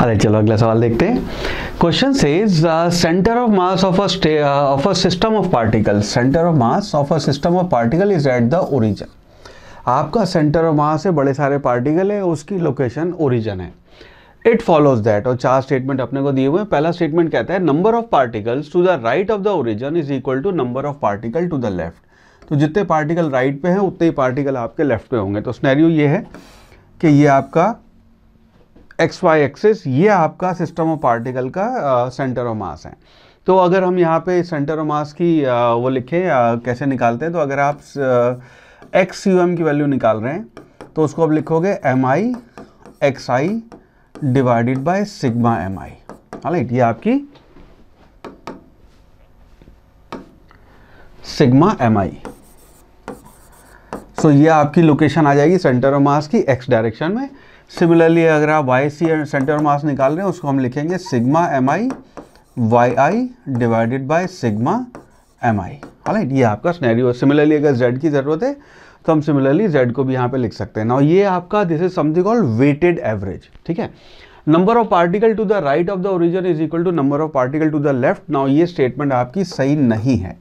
अरे चलो अगला सवाल देखते हैं question says centre of mass of a of a system of particle centre of mass of a system of particle is at the origin आपका centre of mass है बड़े सारे पार्टिकल है उसकी लोकेशन ओरिजन है इट फॉलोज दैट और चार statement अपने को दिए हुए हैं पहला स्टेटमेंट कहता है number of particles to the right of the origin is equal to number of particle to the left तो जितने पार्टिकल राइट right पे हैं उतने ही पार्टिकल आपके लेफ्ट पे होंगे तो स्नैरियो ये है कि ये आपका एक्स वाई एक्सेस ये आपका सिस्टम ऑफ पार्टिकल का सेंटर ऑफ मास है तो अगर हम यहाँ पे सेंटर ऑफ मास की आ, वो लिखें आ, कैसे निकालते हैं तो अगर आप एक्स यू एम की वैल्यू निकाल रहे हैं तो उसको अब लिखोगे M I X I divided by sigma M I right ये आपकी सिग्मा एम आई सो ये आपकी लोकेशन आ जाएगी सेंटर ऑफ मास की एक्स डायरेक्शन में सिमिलरली अगर आप वाई सी सेंटर मास निकाल रहे हैं उसको हम लिखेंगे sigma M I Y I divided by sigma M I right ये आपका स्नैरियो सिमिलरली अगर जेड की ज़रूरत है तो हम सिमिलरली जेड को भी यहाँ पे लिख सकते हैं ना ये आपका this is something called weighted average ठीक है number of particle to the right of the origin is equal to number of particle to the left now ये स्टेटमेंट आपकी सही नहीं है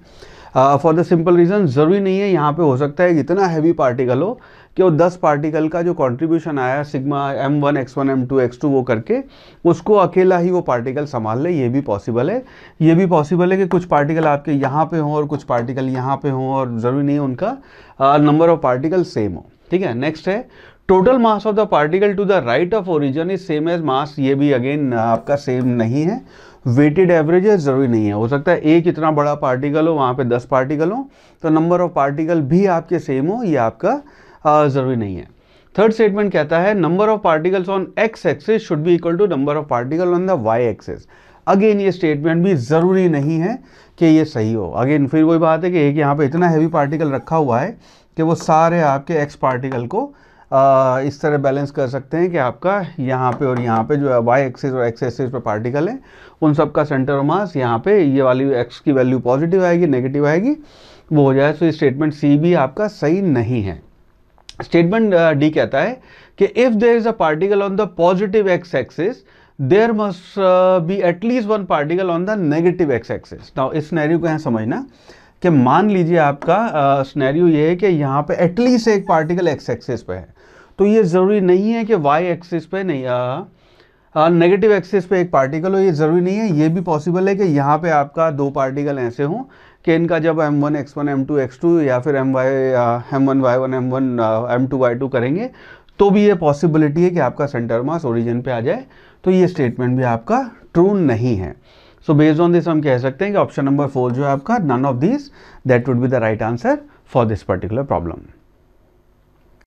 फॉर द सिंपल रीज़न ज़रूरी नहीं है यहाँ पे हो सकता है इतना हैवी पार्टिकल हो कि वो 10 पार्टिकल का जो कंट्रीब्यूशन आया sigma m1 x1 m2 x2 वो करके उसको अकेला ही वो पार्टिकल संभाल ले ये भी पॉसिबल है ये भी पॉसिबल है कि कुछ पार्टिकल आपके यहाँ पे हों और कुछ पार्टिकल यहाँ पे हों और ज़रूरी नहीं है उनका नंबर ऑफ पार्टिकल सेम हो ठीक है नेक्स्ट है total mass of the particle to the right of origin is same as mass ये भी अगेन आपका सेम नहीं है वेटेड एवरेज है ज़रूरी नहीं है हो सकता है एक इतना बड़ा पार्टिकल हो वहाँ पे दस पार्टिकल हो तो नंबर ऑफ पार्टिकल भी आपके सेम हो ये आपका ज़रूरी नहीं है थर्ड स्टेटमेंट कहता है number of particles on X axis should be equal to number of particle on the Y axis again ये स्टेटमेंट भी ज़रूरी नहीं है कि ये सही हो अगेन फिर वही बात है कि एक यहाँ पे इतना हैवी पार्टिकल रखा हुआ है कि वो सारे आपके एक्स पार्टिकल को आ, इस तरह बैलेंस कर सकते हैं कि आपका यहाँ पे और यहाँ पे जो है वाई एक्सेस और एक्स एक्सेस पे पार्टिकल है उन सब का सेंटर और मास यहाँ पे ये वाली एक्स की वैल्यू पॉजिटिव आएगी नेगेटिव आएगी वो हो जाए तो स्टेटमेंट सी भी आपका सही नहीं है स्टेटमेंट डी कहता है कि if there is a particle on the positive X axis there must be at least one particle on the negative X axis now इस नैरियो को यहाँ समझना कि मान लीजिए आपका स्नैरियो ये है कि यहाँ पे एटलीस्ट एक पार्टिकल एक्स एक्सिस पे है तो ये ज़रूरी नहीं है कि वाई एक्सिस पे नहीं नेगेटिव एक्सिस पे एक पार्टिकल हो ये ज़रूरी नहीं है ये भी पॉसिबल है कि यहाँ पे आपका दो पार्टिकल ऐसे हों कि इनका जब M one X one M two X two या फिर M Y M one Y one M one M two Y two करेंगे तो भी ये पॉसिबिलिटी है कि आपका सेंटर मास ओरिजिन पे आ जाए तो ये स्टेटमेंट भी आपका ट्रू नहीं है सो बेस्ड ऑन दिस हम कह सकते हैं कि ऑप्शन नंबर फोर जो है आपका none of this that would be the right answer for this particular problem